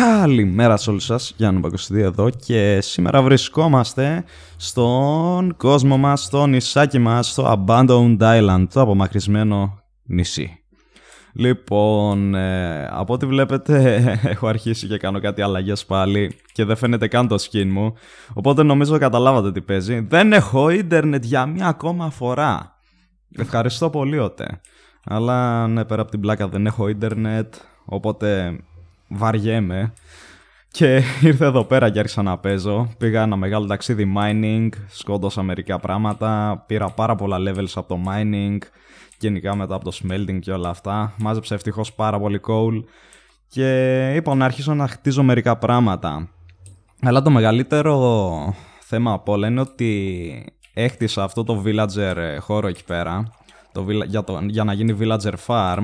Καλημέρα σε όλους σας, Γιάννη Παγκοστιδίου εδώ και σήμερα βρισκόμαστε στον κόσμο μας, στο νησάκι μας, στο Abandoned Island, το απομακρυσμένο νησί. Λοιπόν, ε, από ό,τι βλέπετε έχω αρχίσει και κάνω κάτι αλλαγές πάλι και δεν φαίνεται καν το skin μου, οπότε νομίζω καταλάβατε τι παίζει. Δεν έχω ίντερνετ για μια ακόμα φορά. Ευχαριστώ πολύ ότε. Αλλά ναι, πέρα από την πλάκα δεν έχω ίντερνετ, οπότε βαριέμαι. Και ήρθε εδώ πέρα και άρχισα να παίζω. Πήγα ένα μεγάλο ταξίδι mining, σκόντωσα μερικά πράγματα, πήρα πάρα πολλά levels από το mining, γενικά μετά από το smelting και όλα αυτά. μάζεψε ευτυχώς πάρα πολύ coal και είπα να αρχίσω να χτίζω μερικά πράγματα. Αλλά το μεγαλύτερο θέμα από όλα είναι ότι έκτισα αυτό το villager ε, χώρο εκεί πέρα το, για, το, για να γίνει villager farm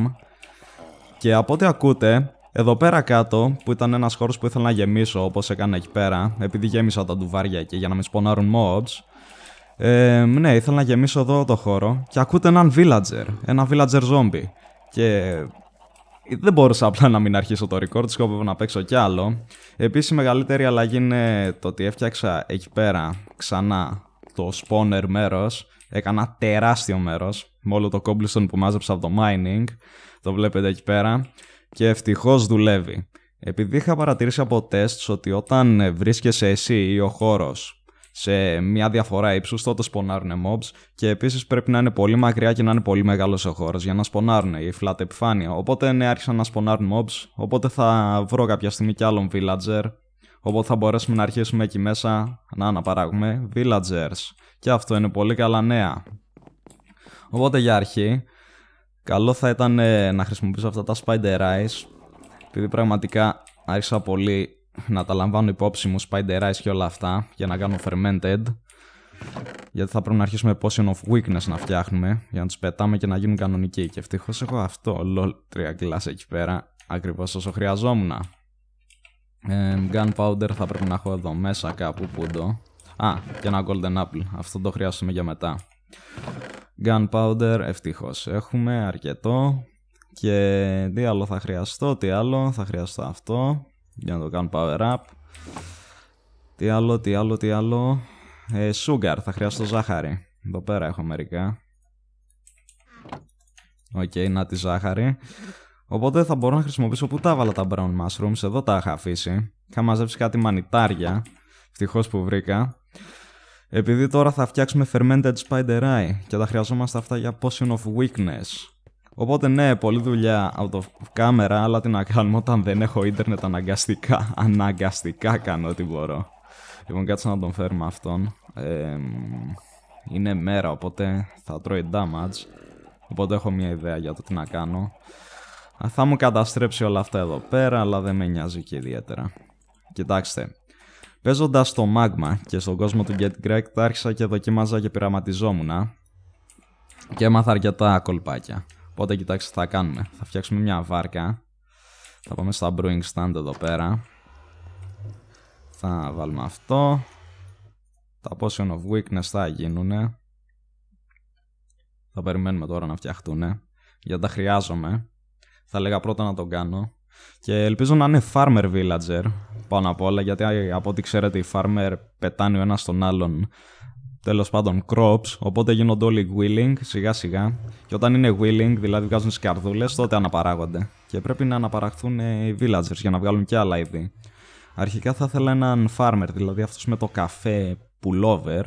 και από ό,τι ακούτε εδώ πέρα κάτω, που ήταν ένας χώρος που ήθελα να γεμίσω όπως έκανα εκεί πέρα, επειδή γέμισα τα ντουβάρια και για να μην σπονάρουν mods. Ε, ναι, ήθελα να γεμίσω εδώ το χώρο και ακούτε έναν villager, ένα villager zombie. Και δεν μπορούσα απλά να μην αρχίσω το record, σκόπευα να παίξω κι άλλο. Επίσης, η μεγαλύτερη αλλαγή είναι το ότι έφτιαξα εκεί πέρα ξανά το spawner μέρος, Έκανα τεράστιο μέρος, με όλο το cobblestone που μάζεψα από το mining. Το βλέπετε εκεί πέρα και ευτυχώς δουλεύει. Επειδή είχα παρατηρήσει από τεστ ότι όταν βρίσκεσαι εσύ ή ο χώρος σε μια διαφορά ύψους, τότε σπονάρουν mobs και επίσης πρέπει να είναι πολύ μακριά και να είναι πολύ μεγάλος ο χώρος για να σπονάρουν η flat επιφάνεια. Οπότε ναι άρχισαν να σπονάρουν mobs, οπότε θα βρω κάποια στιγμή κι άλλον villager Οπότε θα μπορέσουμε να αρχίσουμε εκεί μέσα να αναπαράγουμε villagers. Και αυτό είναι πολύ καλά νέα. Οπότε για αρχή Καλό θα ήταν ε, να χρησιμοποιήσω αυτά τα Spider Eyes, επειδή πραγματικά άρχισα πολύ να τα λαμβάνω υπόψη μου Spider Eyes και όλα αυτά για να κάνω Fermented. Γιατί θα πρέπει να αρχίσουμε Potion of Weakness να φτιάχνουμε για να τους πετάμε και να γίνουν κανονικοί. Και ευτυχώς έχω αυτό. lol, τρία κλάσ εκεί πέρα. Ακριβώς όσο χρειαζόμουν. gunpowder θα πρέπει να έχω εδώ μέσα κάπου. Πούντο. Α, και ένα Golden Apple. Αυτό το χρειάζομαι για μετά. Gunpowder ευτυχώς έχουμε αρκετό και τι άλλο θα χρειαστώ, τι άλλο θα χρειαστώ αυτό για να το κάνω power up τι άλλο, τι άλλο, τι άλλο ε, sugar, θα χρειαστώ ζάχαρη εδώ πέρα έχω μερικά Οκ, okay, να τη ζάχαρη Οπότε θα μπορώ να χρησιμοποιήσω που τα έβαλα τα brown mushrooms Εδώ τα είχα αφήσει Είχα μαζέψει κάτι μανιτάρια Ευτυχώς που βρήκα επειδή τώρα θα φτιάξουμε fermented spider eye και τα χρειαζόμαστε αυτά για potion of weakness. Οπότε ναι, πολλή δουλειά out of camera, αλλά τι να κάνουμε όταν δεν έχω ίντερνετ αναγκαστικά. Αναγκαστικά κάνω ό,τι μπορώ. Λοιπόν, κάτσε να τον φέρουμε αυτόν. Ε, είναι μέρα, οπότε θα τρώει damage. Οπότε έχω μια ιδέα για το τι να κάνω. Θα μου καταστρέψει όλα αυτά εδώ πέρα, αλλά δεν με νοιάζει και ιδιαίτερα. Κοιτάξτε, Παίζοντας στο Magma και στον κόσμο του Get τα άρχισα και δοκίμαζα και πειραματιζόμουν. Και έμαθα αρκετά κολπάκια. Οπότε κοιτάξτε τι θα κάνουμε. Θα φτιάξουμε μια βάρκα. Θα πάμε στα brewing stand εδώ πέρα. Θα βάλουμε αυτό. Τα potion of weakness θα γίνουν. Θα περιμένουμε τώρα να φτιαχτούνε. Γιατί τα χρειάζομαι. Θα λέγα πρώτα να τον κάνω. Και ελπίζω να είναι farmer villager πάνω απ' όλα, γιατί από ό,τι ξέρετε οι farmer πετάνε ο ένας τον άλλον τέλος πάντων crops, οπότε γίνονται όλοι willing σιγά σιγά. Και όταν είναι willing, δηλαδή βγάζουν σκαρδούλες, τότε αναπαράγονται. Και πρέπει να αναπαραχθούν ε, οι villagers για να βγάλουν και άλλα είδη. Αρχικά θα ήθελα έναν farmer, δηλαδή αυτός με το καφέ pullover,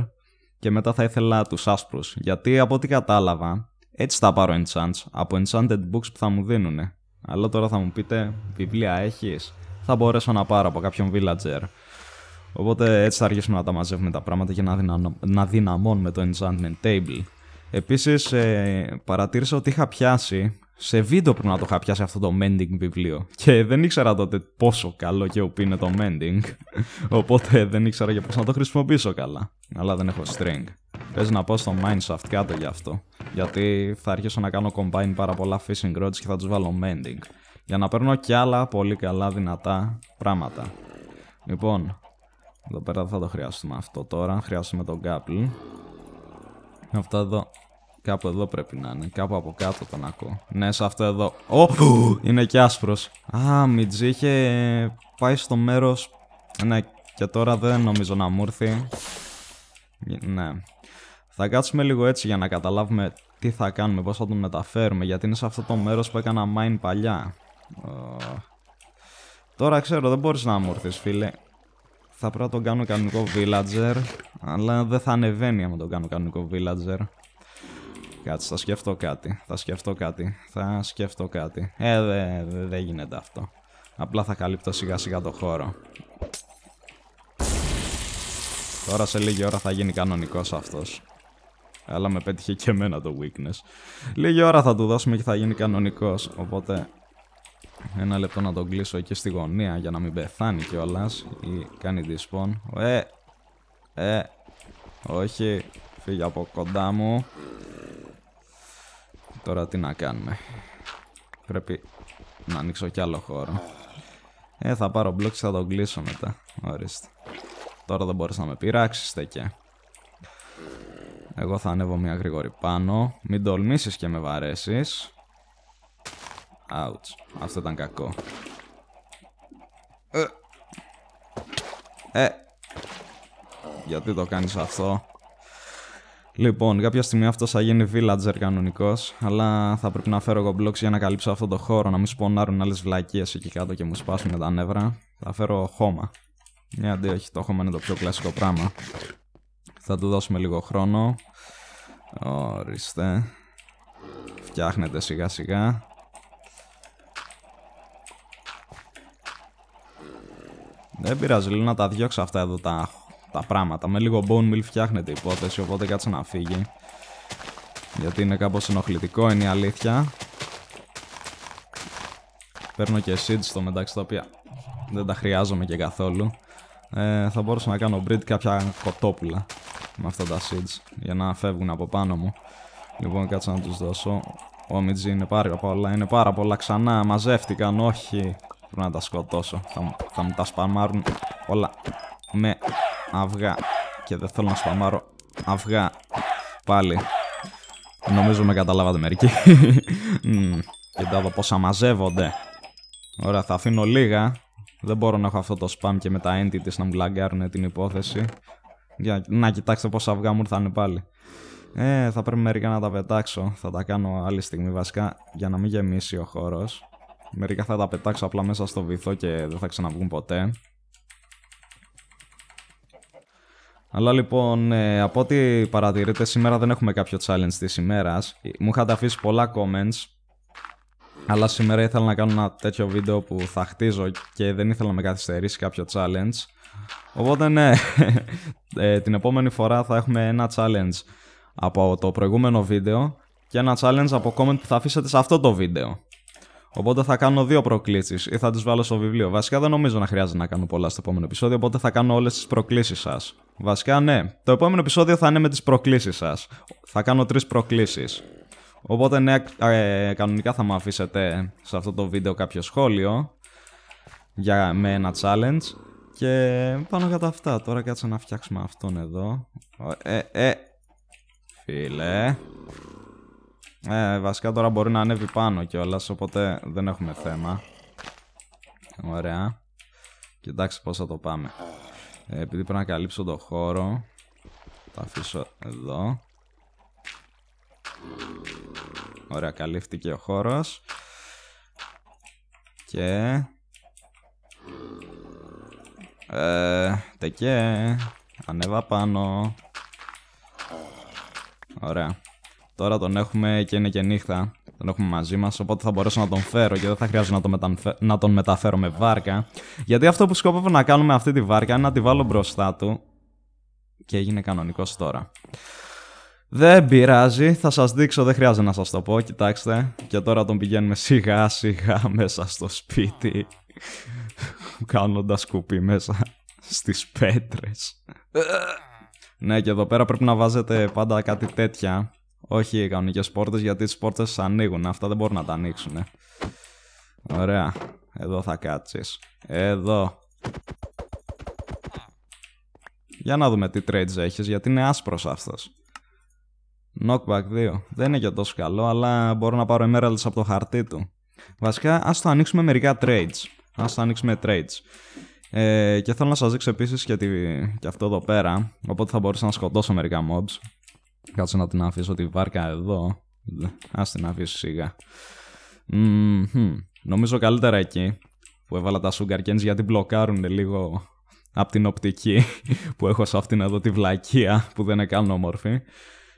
και μετά θα ήθελα τους άσπρους. Γιατί από ό,τι κατάλαβα, έτσι θα πάρω enchants από enchanted books που θα μου δίνουν. Αλλά τώρα θα μου πείτε, βιβλία έχεις, θα μπορέσω να πάρω από κάποιον villager. Οπότε έτσι θα αρχίσουμε να τα μαζεύουμε τα πράγματα και να, δυνα... να δυναμώνουμε το enchantment table. Επίσης ε, παρατήρησα ότι είχα πιάσει σε βίντεο που να το είχα πιάσει αυτό το mending βιβλίο και δεν ήξερα τότε πόσο καλό και ο είναι το mending οπότε δεν ήξερα και πώς να το χρησιμοποιήσω καλά αλλά δεν έχω string Πες να πάω στο mineshaft κάτω γι' αυτό γιατί θα αρχίσω να κάνω combine πάρα πολλά fishing rods και θα τους βάλω mending για να παίρνω και άλλα πολύ καλά δυνατά πράγματα. Λοιπόν, εδώ πέρα δεν θα το χρειαστούμε αυτό τώρα, χρειάζομαι τον κάπλ. Αυτό εδώ, κάπου εδώ πρέπει να είναι, κάπου από κάτω τον ακούω. Ναι, σε αυτό εδώ. Ω, είναι και άσπρος. Α, Μιτζή είχε πάει στο μέρος, ναι, και τώρα δεν νομίζω να μου έρθει. Ναι. Θα κάτσουμε λίγο έτσι για να καταλάβουμε τι θα κάνουμε, πώς θα τον μεταφέρουμε, γιατί είναι σε αυτό το μέρος που έκανα mine παλιά. Τώρα ξέρω δεν μπορείς να μου έρθει φίλε Θα πρέπει να τον κάνω κανονικό villager Αλλά δεν θα ανεβαίνει άμα τον κάνω κανονικό villager Κάτσε θα σκεφτώ κάτι Θα σκεφτώ κάτι Θα σκεφτώ κάτι Ε δεν δε, δε γίνεται αυτό Απλά θα καλύπτω σιγά σιγά το χώρο Τώρα σε λίγη ώρα θα γίνει κανονικός αυτός αλλά με πέτυχε και εμένα το weakness. Λίγη ώρα θα του δώσουμε και θα γίνει κανονικός, οπότε ένα λεπτό να τον κλείσω εκεί στη γωνία για να μην πεθάνει κιόλας. Ή κάνει despawn. Ε! Ε! Όχι! Φύγει από κοντά μου. Τώρα τι να κάνουμε. Πρέπει να ανοίξω κι άλλο χώρο. Ε, θα πάρω μπλοκ και θα τον κλείσω μετά. Ορίστε. Τώρα δεν μπορείς να με πειράξεις, τεκέ. Εγώ θα ανέβω μια γρήγορη πάνω. Μην τολμήσεις και με βαρέσεις. Ouch. Αυτό ήταν κακό. Ε. ε. Γιατί το κάνεις αυτό. Λοιπόν, κάποια στιγμή αυτό θα γίνει villager κανονικός, αλλά θα πρέπει να φέρω εγώ blocks για να καλύψω αυτό το χώρο, να μην σπονάρουν άλλες βλακίες εκεί κάτω και μου σπάσουν τα νεύρα. Θα φέρω χώμα. Ναι, αντί όχι, το χώμα είναι το πιο κλασικό πράγμα. Θα του δώσουμε λίγο χρόνο. Ορίστε. Φτιάχνεται σιγά σιγά. Δεν πειράζει, να τα διώξω αυτά εδώ τα, τα πράγματα. Με λίγο bone meal φτιάχνεται η υπόθεση, οπότε κάτσε να φύγει. Γιατί είναι κάπως ενοχλητικό, είναι η αλήθεια. Παίρνω και seeds στο μεταξύ, τα οποία δεν τα χρειάζομαι και καθόλου. Ε, θα μπορούσα να κάνω breed κάποια κοτόπουλα με αυτά τα seeds για να φεύγουν από πάνω μου. Λοιπόν, κάτσε να τους δώσω. Ο Μιτζι είναι πάρα πολλά, είναι πάρα πολλά ξανά, μαζεύτηκαν, όχι. Πρέπει να τα σκοτώσω. Θα, θα μου τα σπαμάρουν όλα με αυγά. Και δεν θέλω να σπαμάρω αυγά. Πάλι. Νομίζω με καταλάβατε μερικοί. Κοίτα εδώ πόσα μαζεύονται. Ωραία, θα αφήνω λίγα. Δεν μπορώ να έχω αυτό το spam και με τα entities να μου λαγκάρουν την υπόθεση. Για, να κοιτάξτε πόσα αυγά μου ήρθαν πάλι. Ε, θα πρέπει μερικά να τα πετάξω. Θα τα κάνω άλλη στιγμή βασικά για να μην γεμίσει ο χώρος. Μερικά θα τα πετάξω απλά μέσα στο βυθό και δεν θα ξαναβγούν ποτέ. Αλλά λοιπόν, ε, από ό,τι παρατηρείτε, σήμερα δεν έχουμε κάποιο challenge της ημέρας. Μου είχατε αφήσει πολλά comments, αλλά σήμερα ήθελα να κάνω ένα τέτοιο βίντεο που θα χτίζω και δεν ήθελα να με καθυστερήσει κάποιο challenge. Οπότε ναι, ε, την επόμενη φορά θα έχουμε ένα challenge από το προηγούμενο βίντεο και ένα challenge από comment που θα αφήσετε σε αυτό το βίντεο. Οπότε θα κάνω δύο προκλήσεις ή θα τις βάλω στο βιβλίο. Βασικά δεν νομίζω να χρειάζεται να κάνω πολλά στο επόμενο επεισόδιο, οπότε θα κάνω όλες τις προκλήσεις σας. Βασικά ναι, το επόμενο επεισόδιο θα είναι με τις προκλήσεις σας. Θα κάνω τρεις προκλήσεις. Οπότε ναι, ε, κανονικά θα μου αφήσετε σε αυτό το βίντεο κάποιο σχόλιο για, με ένα challenge. Και πάνω κατά αυτά, τώρα κάτσε να φτιάξουμε αυτόν εδώ. Ε, ε, ε φίλε. Ε, βασικά τώρα μπορεί να ανέβει πάνω κιόλας, οπότε δεν έχουμε θέμα. Ωραία. Κοιτάξτε πώς θα το πάμε. Ε, επειδή πρέπει να καλύψω το χώρο, θα αφήσω εδώ. Ωραία, καλύφθηκε ο χώρος. Και... Ε, τεκέ, ανέβα πάνω. Ωραία. Τώρα τον έχουμε και είναι και νύχτα. Τον έχουμε μαζί μας. Οπότε θα μπορέσω να τον φέρω και δεν θα χρειάζεται να τον, να τον μεταφέρω με βάρκα. Γιατί αυτό που σκόπευα να κάνω με αυτή τη βάρκα είναι να τη βάλω μπροστά του. Και έγινε κανονικός τώρα. Δεν πειράζει, θα σας δείξω, δεν χρειάζεται να σας το πω, κοιτάξτε. Και τώρα τον πηγαίνουμε σιγά σιγά μέσα στο σπίτι, Κάνοντας κουπί μέσα στις πέτρες. ναι, και εδώ πέρα πρέπει να βάζετε πάντα κάτι τέτοια, όχι οι κανονικές πόρτες γιατί τις πόρτες ανοίγουν. Αυτά δεν μπορούν να τα ανοίξουν. Ε. Ωραία. Εδώ θα κάτσεις. Εδώ. Για να δούμε τι trades έχεις γιατί είναι άσπρος αυτός. Knockback 2. Δεν είναι και τόσο καλό αλλά μπορώ να πάρω emeralds από το χαρτί του. Βασικά ας το ανοίξουμε μερικά trades. Ας το ανοίξουμε trades. Ε, και θέλω να σας δείξω επίσης και, αυτό εδώ πέρα. Οπότε θα μπορούσα να σκοτώσω μερικά mobs. Κάτσε να την αφήσω τη βάρκα εδώ. Ας την αφήσει σιγά. Νομίζω καλύτερα εκεί που έβαλα τα sugar γιατί μπλοκάρουν λίγο από την οπτική που έχω σε αυτήν εδώ τη βλακεία που δεν είναι καν όμορφη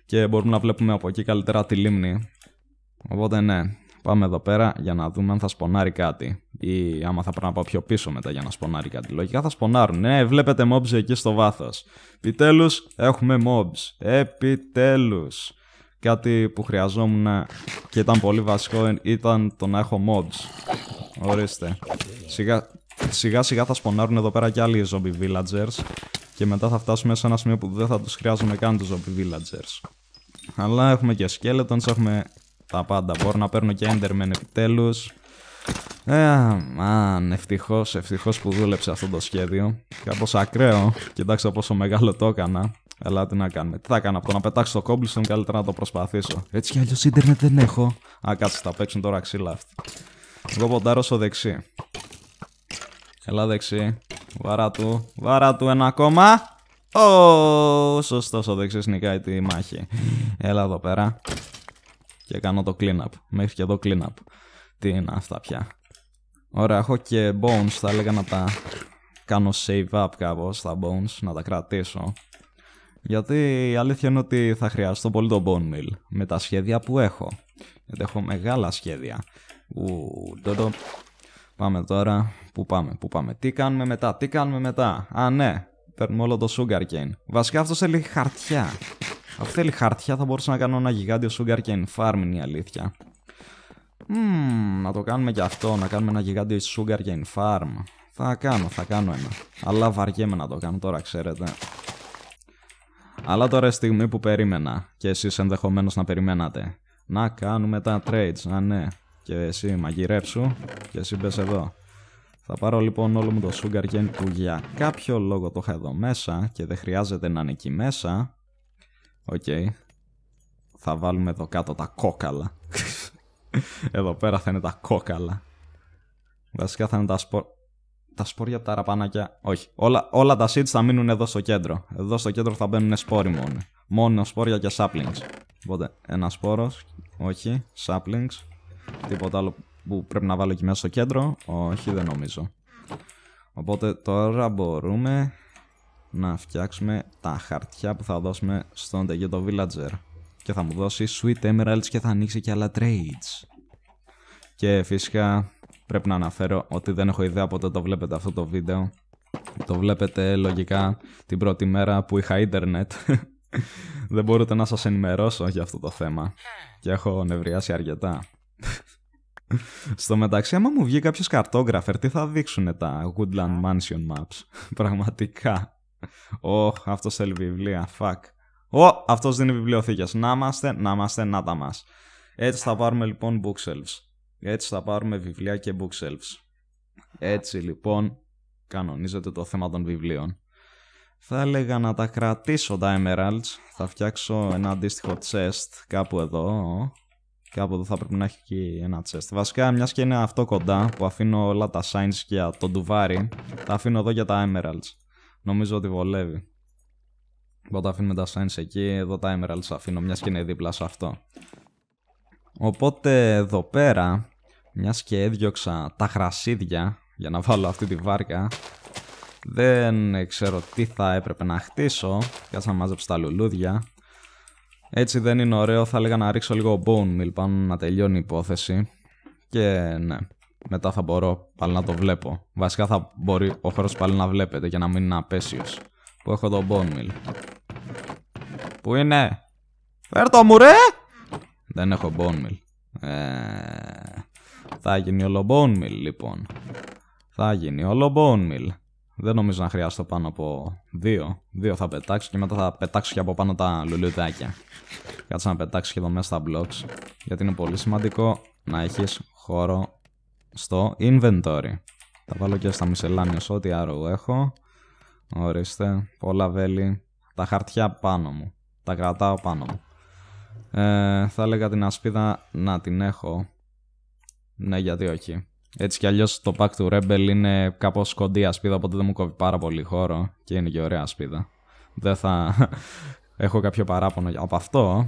και μπορούμε να βλέπουμε από εκεί καλύτερα τη λίμνη. Οπότε ναι, Πάμε εδώ πέρα για να δούμε αν θα σπονάρει κάτι. Ή άμα θα πρέπει να πάω πιο πίσω μετά για να σπονάρει κάτι. Λογικά θα σπονάρουν. Ναι, βλέπετε mobs εκεί στο βάθος. Επιτέλους έχουμε mobs. Επιτέλους. Κάτι που χρειαζόμουν και ήταν πολύ βασικό ήταν το να έχω mobs. Ορίστε. Σιγά σιγά, θα σπονάρουν εδώ πέρα και άλλοι zombie villagers. Και μετά θα φτάσουμε σε ένα σημείο που δεν θα τους χρειάζομαι καν τους zombie villagers. Αλλά έχουμε και skeletons, έχουμε τα πάντα. Μπορώ να παίρνω και Enderman επιτέλους. Ε, μαν, ευτυχώς, ευτυχώς που δούλεψε αυτό το σχέδιο. Κάπως ακραίο. Κοιτάξτε πόσο μεγάλο το έκανα. Ελά τι να κάνουμε. Τι θα κάνω από το να πετάξω το κόμπλιστον καλύτερα να το προσπαθήσω. Έτσι κι αλλιώς ίντερνετ δεν έχω. Α, κάτσε, θα παίξουν τώρα ξύλα αυτή. Εγώ ποντάρω στο δεξί. Ελά δεξί. Βαρά του. Βαρά του ένα ακόμα. Ω, σωστός ο δεξί νικάει τη μάχη. Έλα εδώ πέρα και κάνω το cleanup. Μέχρι και εδώ cleanup. Τι είναι αυτά πια. Ωραία, έχω και bones, θα έλεγα να τα κάνω save up κάπως τα bones, να τα κρατήσω. Γιατί η αλήθεια είναι ότι θα χρειαστώ πολύ το bone meal με τα σχέδια που έχω. Γιατί έχω μεγάλα σχέδια. Ου, Πάμε τώρα. Πού πάμε, πού πάμε. Τι κάνουμε μετά, τι κάνουμε μετά. Α, ναι. Παίρνουμε όλο το sugar cane. Βασικά αυτό θέλει χαρτιά. Αφού θέλει χαρτιά θα μπορούσα να κάνω ένα γιγάντιο sugar cane farm είναι η αλήθεια. Mm, να το κάνουμε και αυτό, να κάνουμε ένα γιγάντιο sugar cane farm. Θα κάνω, θα κάνω ένα. Αλλά βαριέμαι να το κάνω τώρα, ξέρετε. Αλλά τώρα η στιγμή που περίμενα και εσείς ενδεχομένως να περιμένατε. Να κάνουμε τα trades, α ναι. Και εσύ μαγειρέψου και εσύ μπες εδώ. Θα πάρω λοιπόν όλο μου το sugar cane που για κάποιο λόγο το είχα εδώ μέσα και δεν χρειάζεται να είναι εκεί μέσα. Οκ. Okay. Θα βάλουμε εδώ κάτω τα κόκαλα. εδώ πέρα θα είναι τα κόκαλα. Βασικά θα είναι τα σπορ... Τα σπόρια, τα ραπανάκια. Όχι. Όλα, όλα τα seeds θα μείνουν εδώ στο κέντρο. Εδώ στο κέντρο θα μπαίνουν σπόροι μόνο. Μόνο σπόρια και saplings. Οπότε ένα σπόρος. Όχι. Saplings. Τίποτα άλλο που πρέπει να βάλω εκεί μέσα στο κέντρο. Όχι, δεν νομίζω. Οπότε τώρα μπορούμε να φτιάξουμε τα χαρτιά που θα δώσουμε στον το Villager. Και θα μου δώσει Sweet Emeralds και θα ανοίξει και άλλα trades. Και φυσικά πρέπει να αναφέρω ότι δεν έχω ιδέα πότε το βλέπετε αυτό το βίντεο. Το βλέπετε λογικά την πρώτη μέρα που είχα ίντερνετ. δεν μπορούτε να σας ενημερώσω για αυτό το θέμα. Και έχω νευριάσει αρκετά. Στο μεταξύ, άμα μου βγει κάποιος καρτόγραφερ, τι θα δείξουν τα Woodland Mansion Maps. Πραγματικά. Ω oh, αυτός θέλει βιβλία. Fuck. Ω, oh, αυτός είναι βιβλιοθήκες. Να είμαστε, να είμαστε, να τα μας. Έτσι θα πάρουμε λοιπόν bookshelves. Έτσι θα πάρουμε βιβλία και bookshelves. Έτσι λοιπόν κανονίζεται το θέμα των βιβλίων. Θα έλεγα να τα κρατήσω τα Emeralds. Θα φτιάξω ένα αντίστοιχο chest κάπου εδώ. Κάπου εδώ θα πρέπει να έχει και ένα chest. Βασικά, μιας και είναι αυτό κοντά που αφήνω όλα τα signs και το ντουβάρι, τα αφήνω εδώ για τα Emeralds νομίζω ότι βολεύει. Οπότε αφήνουμε τα σάινς εκεί, εδώ τα Emeralds αφήνω, μιας και είναι δίπλα σε αυτό. Οπότε εδώ πέρα, μιας και έδιωξα τα χρασίδια για να βάλω αυτή τη βάρκα, δεν ξέρω τι θα έπρεπε να χτίσω, κάτσα να μάζεψω τα λουλούδια. Έτσι δεν είναι ωραίο, θα έλεγα να ρίξω λίγο bone meal λοιπόν, πάνω να τελειώνει η υπόθεση. Και ναι, μετά θα μπορώ πάλι να το βλέπω. Βασικά θα μπορεί ο χώρο πάλι να βλέπετε και να μην είναι απέσιος. Που έχω το bone meal. Πού είναι? Φέρτο μου ρε! Δεν έχω bone meal. Ε, θα γίνει όλο bone meal λοιπόν. Θα γίνει όλο bone meal. Δεν νομίζω να χρειάζεται πάνω από δύο. Δύο θα πετάξω και μετά θα πετάξω και από πάνω τα λουλουδάκια. Κάτσε να πετάξω και εδώ μέσα στα blocks. Γιατί είναι πολύ σημαντικό να έχεις χώρο στο inventory. Θα βάλω και στα miscellaneous ό,τι άρω έχω. Ορίστε, πολλά βέλη. Τα χαρτιά πάνω μου. Τα κρατάω πάνω μου. Ε, θα έλεγα την ασπίδα να την έχω. Ναι, γιατί όχι. Έτσι κι αλλιώς το pack του Rebel είναι κάπως κοντή ασπίδα, οπότε δεν μου κόβει πάρα πολύ χώρο και είναι και ωραία ασπίδα. Δεν θα Έχω κάποιο παράπονο από αυτό.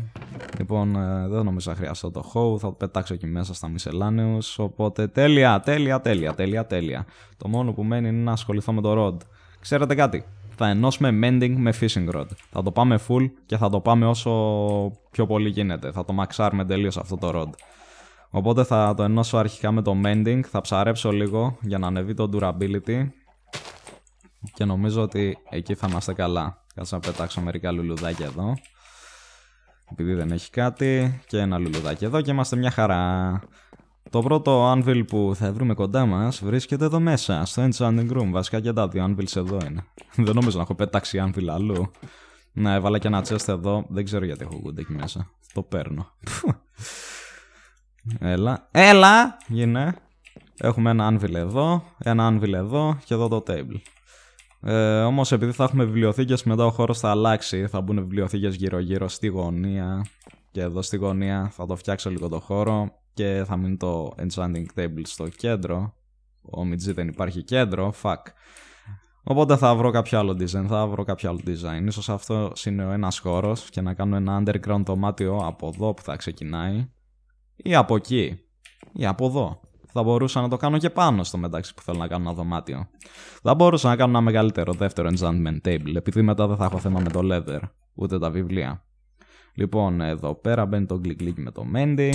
Λοιπόν, ε, δεν νομίζω να χρειαστώ το hoe, Θα το πετάξω εκεί μέσα στα μισελάνεους. Οπότε τέλεια, τέλεια, τέλεια, τέλεια, τέλεια. Το μόνο που μένει είναι να ασχοληθώ με το rod. Ξέρετε κάτι. Θα ενώσουμε mending με fishing rod. Θα το πάμε full και θα το πάμε όσο πιο πολύ γίνεται. Θα το μαξάρουμε τελείως αυτό το rod. Οπότε θα το ενώσω αρχικά με το mending. Θα ψαρέψω λίγο για να ανεβεί το durability. Και νομίζω ότι εκεί θα είμαστε καλά. Κάτσε να πετάξω μερικά λουλουδάκια εδώ. Επειδή δεν έχει κάτι. Και ένα λουλουδάκι εδώ και είμαστε μια χαρά. Το πρώτο anvil που θα βρούμε κοντά μας βρίσκεται εδώ μέσα, στο enchanting room. Βασικά και τα δύο anvils εδώ είναι. δεν νομίζω να έχω πετάξει anvil αλλού. Να έβαλα και ένα chest εδώ. Δεν ξέρω γιατί έχω good εκεί μέσα. Το παίρνω. Έλα. Έλα! Γίνε. Έχουμε ένα anvil εδώ, ένα anvil εδώ και εδώ το table. Ε, Όμως επειδή θα έχουμε βιβλιοθήκες, μετά ο χώρος θα αλλάξει. Θα μπουν βιβλιοθήκες γύρω-γύρω στη γωνία. Και εδώ στη γωνία θα το φτιάξω λίγο το χώρο και θα μείνει το enchanting table στο κέντρο. Ο Μιτζή δεν υπάρχει κέντρο, fuck. Οπότε θα βρω κάποιο άλλο design, θα βρω κάποιο άλλο design. σω αυτό είναι ο ένας χώρος και να κάνω ένα underground δωμάτιο από εδώ που θα ξεκινάει ή από εκεί ή από εδώ. Θα μπορούσα να το κάνω και πάνω στο μεταξύ που θέλω να κάνω ένα δωμάτιο. Θα μπορούσα να κάνω ένα μεγαλύτερο δεύτερο enchantment table, επειδή μετά δεν θα έχω θέμα με το leather, ούτε τα βιβλία. Λοιπόν, εδώ πέρα μπαίνει το κλικ κλικ με το mending,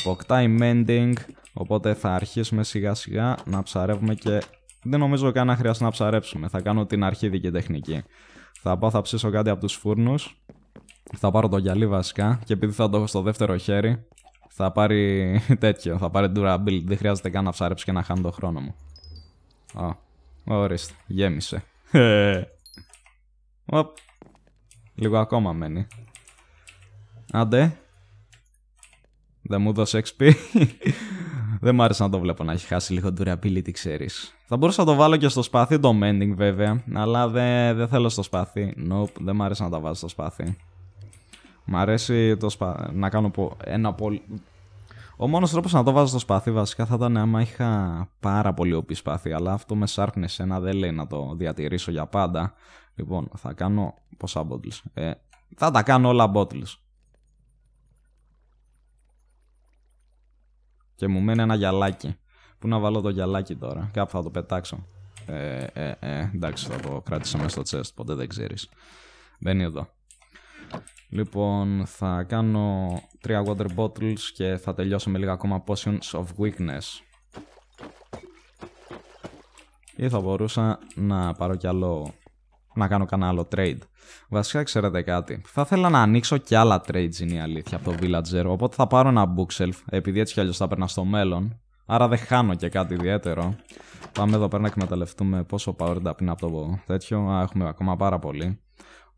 αποκτάει mending, οπότε θα αρχίσουμε σιγά σιγά να ψαρεύουμε και δεν νομίζω καν να χρειάζεται να ψαρέψουμε, θα κάνω την αρχίδικη τεχνική. Θα πάω, θα ψήσω κάτι από τους φούρνους. θα πάρω το γυαλί βασικά και επειδή θα το έχω στο δεύτερο χέρι, θα πάρει τέτοιο, θα πάρει durability. Δεν χρειάζεται καν να ψάρεψω και να χάνω το χρόνο μου. Α, ορίστε, γέμισε. Ε, οπ. Λίγο ακόμα μένει. Άντε. Δεν μου δώσες XP. Δεν μ' άρεσε να το βλέπω να έχει χάσει λίγο durability, ξέρεις. Θα μπορούσα να το βάλω και στο σπάθι, το mending βέβαια. Αλλά δεν θέλω στο σπάθι. Nope, δεν μ' άρεσε να τα βάζω στο σπάθι. Μ' αρέσει το σπα... να κάνω ένα πολύ. Ο μόνος τρόπος να το βάζω στο σπαθί βασικά θα ήταν άμα είχα πάρα πολύ οπί σπαθί. Αλλά αυτό με σάρκνε ένα δεν λέει να το διατηρήσω για πάντα. Λοιπόν, θα κάνω πόσα bottles. Ε, θα τα κάνω όλα bottles. Και μου μένει ένα γυαλάκι. Πού να βάλω το γυαλάκι τώρα. Κάπου θα το πετάξω. Ε, ε, ε, εντάξει, θα το κράτησα μέσα στο chest. Ποτέ δεν ξέρεις. Μπαίνει εδώ. Λοιπόν, θα κάνω 3 water bottles και θα τελειώσω με λίγα ακόμα potions of weakness. Ή θα μπορούσα να πάρω κι άλλο... να κάνω κανένα άλλο trade. Βασικά ξέρετε κάτι, θα ήθελα να ανοίξω κι άλλα trades είναι η αλήθεια από το villager, οπότε θα πάρω ένα bookshelf, επειδή έτσι κι αλλιώς θα έπαιρνα στο μέλλον. Άρα δεν χάνω και κάτι ιδιαίτερο. Πάμε εδώ πέρα να εκμεταλλευτούμε πόσο power up είναι από το τέτοιο. Α, έχουμε ακόμα πάρα πολύ.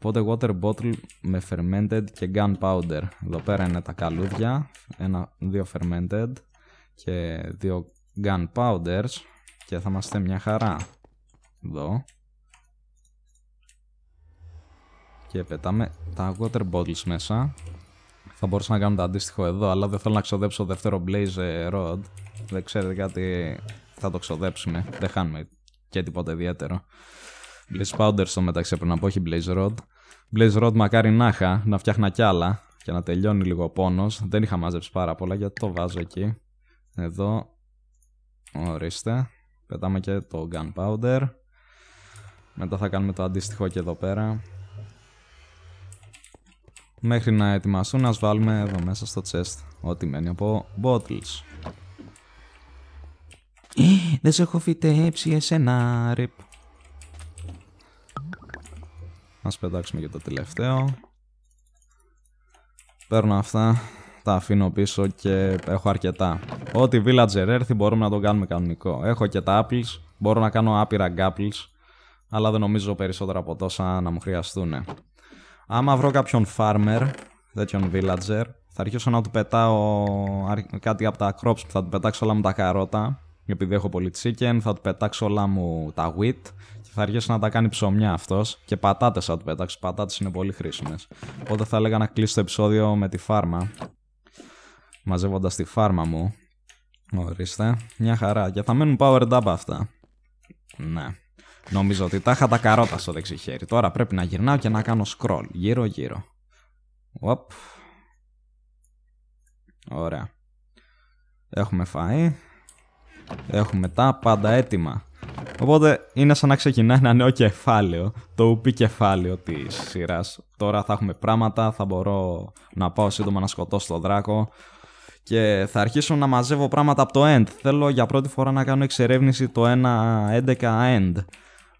Οπότε water bottle με fermented και gunpowder. Εδώ πέρα είναι τα καλούδια, ένα, δύο fermented και δύο powders και θα είμαστε μια χαρά. Εδώ. Και πετάμε τα water bottles μέσα. Θα μπορούσα να κάνω το αντίστοιχο εδώ, αλλά δεν θέλω να ξοδέψω δεύτερο blaze rod. Δεν ξέρετε κάτι, θα το ξοδέψουμε. Δεν χάνουμε και τίποτα ιδιαίτερο. Blaze Powder στο μεταξύ έπρεπε να πω, όχι Blaze Rod. Blaze Rod μακάρι να είχα, να φτιάχνα κι άλλα και να τελειώνει λίγο ο πόνος. Δεν είχα μάζεψει πάρα πολλά γιατί το βάζω εκεί. Εδώ. Ορίστε. Πετάμε και το Gunpowder. Μετά θα κάνουμε το αντίστοιχο και εδώ πέρα. Μέχρι να ετοιμαστούν, να βάλουμε εδώ μέσα στο chest ό,τι μένει από bottles. Ε, δεν σε έχω φυτέψει εσένα, ρίπ. Ας πετάξουμε και το τελευταίο. Παίρνω αυτά, τα αφήνω πίσω και έχω αρκετά. Ό,τι villager έρθει μπορούμε να τον κάνουμε κανονικό. Έχω και τα apples, μπορώ να κάνω άπειρα gapples, αλλά δεν νομίζω περισσότερα από τόσα να μου χρειαστούν. Άμα βρω κάποιον farmer, τέτοιον villager, θα αρχίσω να του πετάω κάτι από τα crops που θα του πετάξω όλα με τα καρότα επειδή έχω πολύ chicken, θα του πετάξω όλα μου τα wheat και θα αρχίσει να τα κάνει ψωμιά αυτός. Και πατάτες θα του πετάξω. Πατάτες είναι πολύ χρήσιμες. Οπότε θα έλεγα να κλείσω το επεισόδιο με τη φάρμα. Μαζεύοντας τη φάρμα μου. Ορίστε. Μια χαρά. Και θα μένουν power up αυτά. Ναι. Νομίζω ότι τα είχα τα καρότα στο δεξιχέρι Τώρα πρέπει να γυρνάω και να κάνω scroll. Γύρω γύρω. Οπ. Ωραία. Έχουμε φάει. Έχουμε τα πάντα έτοιμα. Οπότε είναι σαν να ξεκινάει ένα νέο κεφάλαιο, το ουπί κεφάλαιο της σειράς. Τώρα θα έχουμε πράγματα, θα μπορώ να πάω σύντομα να σκοτώσω τον δράκο και θα αρχίσω να μαζεύω πράγματα από το end. Θέλω για πρώτη φορά να κάνω εξερεύνηση το 11 end.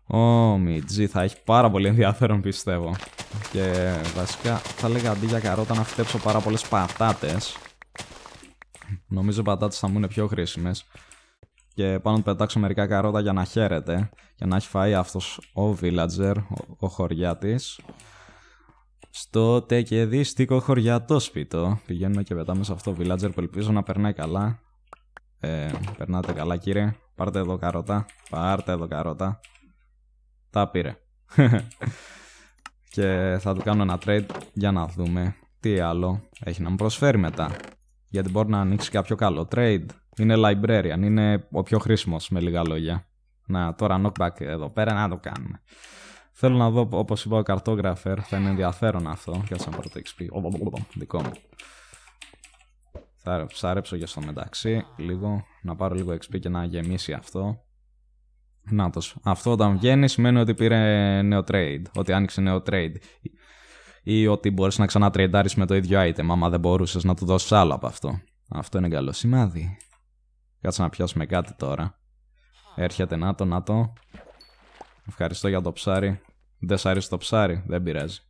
Ω oh, θα έχει πάρα πολύ ενδιαφέρον πιστεύω. Και βασικά θα λέγα αντί για καρότα να φυτέψω πάρα πολλές πατάτες. Νομίζω οι πατάτες θα μου είναι πιο χρήσιμες και πάνω του πετάξω μερικά καρότα για να χαίρεται για να έχει φάει αυτός ο villager, ο, ο χωριάτης στο τεκεδίστικο χωριατό σπίτο πηγαίνουμε και πετάμε σε αυτό villager που ελπίζω να περνάει καλά ε, περνάτε καλά κύριε πάρτε εδώ καρότα, πάρτε εδώ καρότα τα πήρε και θα του κάνω ένα trade για να δούμε τι άλλο έχει να μου προσφέρει μετά γιατί μπορεί να ανοίξει κάποιο καλό trade είναι librarian, είναι ο πιο χρήσιμος με λίγα λόγια. Να, τώρα knockback εδώ πέρα να το κάνουμε. Θέλω να δω, όπως είπα, ο καρτόγραφερ θα είναι ενδιαφέρον αυτό. να πάρω το XP. Δικό μου. Θα ψάρεψω για στο μεταξύ λίγο, να πάρω λίγο XP και να γεμίσει αυτό. Να το Αυτό όταν βγαίνει σημαίνει ότι πήρε νέο trade, ότι άνοιξε νέο trade. Ή ότι μπορείς να ξανατρεντάρεις με το ίδιο item, άμα δεν μπορούσες να του δώσεις άλλο από αυτό. Αυτό είναι καλό σημάδι. Κάτσε να πιάσουμε κάτι τώρα. Έρχεται, να το, να το. Ευχαριστώ για το ψάρι. Δεν σ' αρέσει το ψάρι, δεν πειράζει.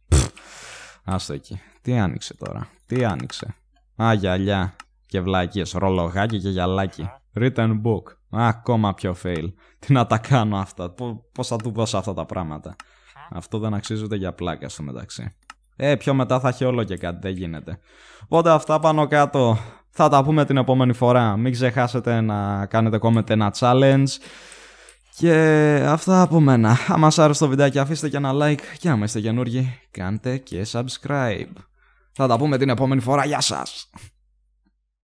Άστο εκεί. Τι άνοιξε τώρα, τι άνοιξε. Α, γυαλιά και βλακίες, ρολογάκι και γυαλάκι. Written book. ακόμα πιο fail. Τι να τα κάνω αυτά, πώς θα του δώσω αυτά τα πράγματα. Αυτό δεν αξίζει για πλάκα στο μεταξύ. Ε, πιο μετά θα έχει όλο και κάτι, δεν γίνεται. Οπότε αυτά πάνω κάτω. Θα τα πούμε την επόμενη φορά. Μην ξεχάσετε να κάνετε comment ένα challenge. Και αυτά από μένα. Αν μας άρεσε το βιντεάκι αφήστε και ένα like και αν είστε καινούργοι κάντε και subscribe. Θα τα πούμε την επόμενη φορά. Γεια σας!